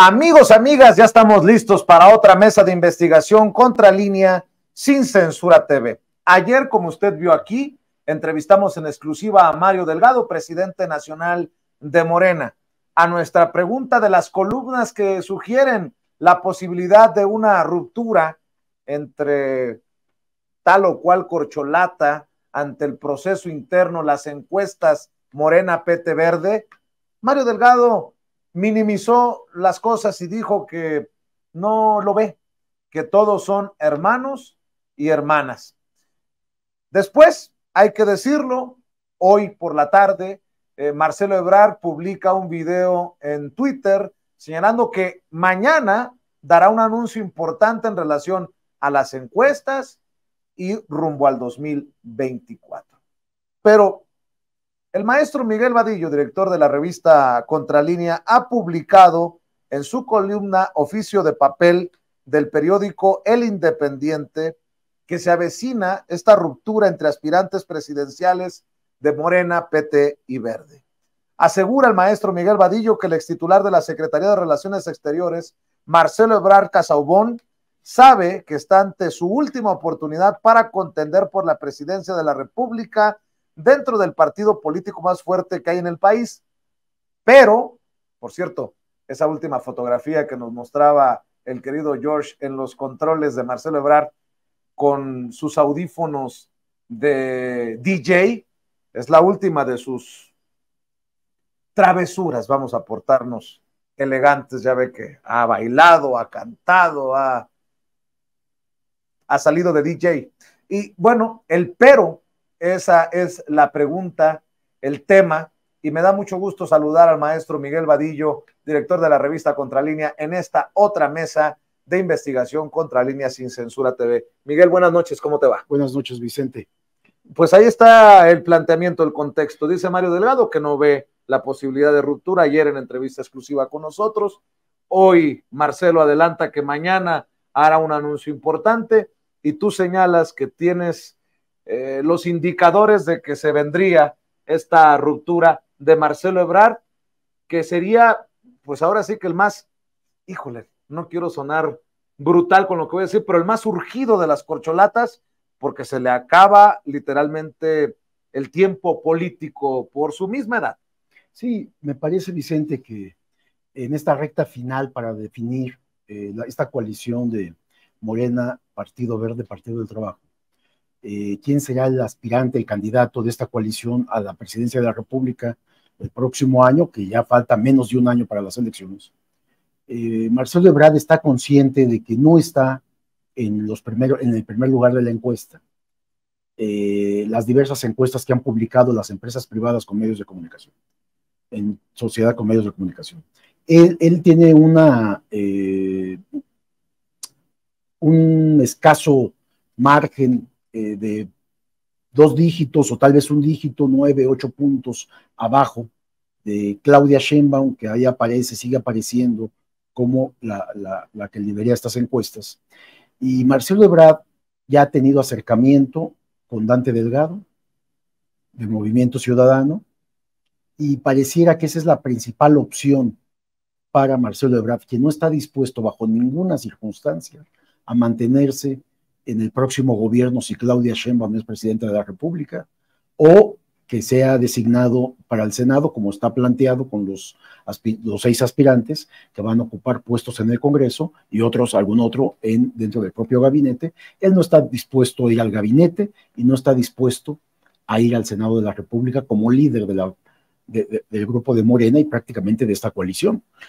Amigos, amigas, ya estamos listos para otra mesa de investigación contra línea sin censura TV. Ayer, como usted vio aquí, entrevistamos en exclusiva a Mario Delgado, presidente nacional de Morena. A nuestra pregunta de las columnas que sugieren la posibilidad de una ruptura entre tal o cual corcholata ante el proceso interno, las encuestas Morena PT Verde, Mario Delgado minimizó las cosas y dijo que no lo ve, que todos son hermanos y hermanas. Después, hay que decirlo, hoy por la tarde, eh, Marcelo Ebrard publica un video en Twitter señalando que mañana dará un anuncio importante en relación a las encuestas y rumbo al 2024. Pero el maestro Miguel Vadillo, director de la revista Contralínea, ha publicado en su columna Oficio de Papel del periódico El Independiente que se avecina esta ruptura entre aspirantes presidenciales de Morena, PT y Verde. Asegura el maestro Miguel Vadillo que el ex titular de la Secretaría de Relaciones Exteriores, Marcelo Ebrard Casaubón, sabe que está ante su última oportunidad para contender por la presidencia de la República dentro del partido político más fuerte que hay en el país. Pero, por cierto, esa última fotografía que nos mostraba el querido George en los controles de Marcelo Ebrard con sus audífonos de DJ, es la última de sus travesuras, vamos a portarnos elegantes, ya ve que ha bailado, ha cantado, ha, ha salido de DJ. Y bueno, el pero esa es la pregunta, el tema, y me da mucho gusto saludar al maestro Miguel Vadillo, director de la revista Contralínea, en esta otra mesa de investigación Contralínea Sin Censura TV. Miguel, buenas noches, ¿cómo te va? Buenas noches, Vicente. Pues ahí está el planteamiento, el contexto. Dice Mario Delgado que no ve la posibilidad de ruptura. Ayer en entrevista exclusiva con nosotros. Hoy Marcelo adelanta que mañana hará un anuncio importante y tú señalas que tienes eh, los indicadores de que se vendría esta ruptura de Marcelo Ebrard, que sería, pues ahora sí que el más, híjole, no quiero sonar brutal con lo que voy a decir, pero el más urgido de las corcholatas, porque se le acaba literalmente el tiempo político por su misma edad. Sí, me parece, Vicente, que en esta recta final para definir eh, esta coalición de Morena, Partido Verde, Partido del Trabajo, eh, quién será el aspirante, el candidato de esta coalición a la presidencia de la República el próximo año, que ya falta menos de un año para las elecciones. Eh, Marcelo Ebrard está consciente de que no está en, los primeros, en el primer lugar de la encuesta. Eh, las diversas encuestas que han publicado las empresas privadas con medios de comunicación, en sociedad con medios de comunicación. Él, tiene una, un escaso margen eh, de dos dígitos o tal vez un dígito, nueve, ocho puntos abajo de Claudia Sheinbaum, que ahí aparece, sigue apareciendo como la, que lidera estas encuestas. Y Marcelo Ebrard ya ha tenido acercamiento con Dante Delgado, del Movimiento Ciudadano, y pareciera que esa es la principal opción para Marcelo Ebrard, que no está dispuesto bajo ninguna circunstancia a mantenerse en el próximo gobierno si Claudia Sheinbaum es presidenta de la República o que sea designado para el Senado, como está planteado con los, los, seis aspirantes que van a ocupar puestos en el Congreso y otros, algún otro en, dentro del propio gabinete. Él no está dispuesto a ir al gabinete y no está dispuesto a ir al Senado de la República como líder de la, del grupo de Morena y prácticamente de esta coalición.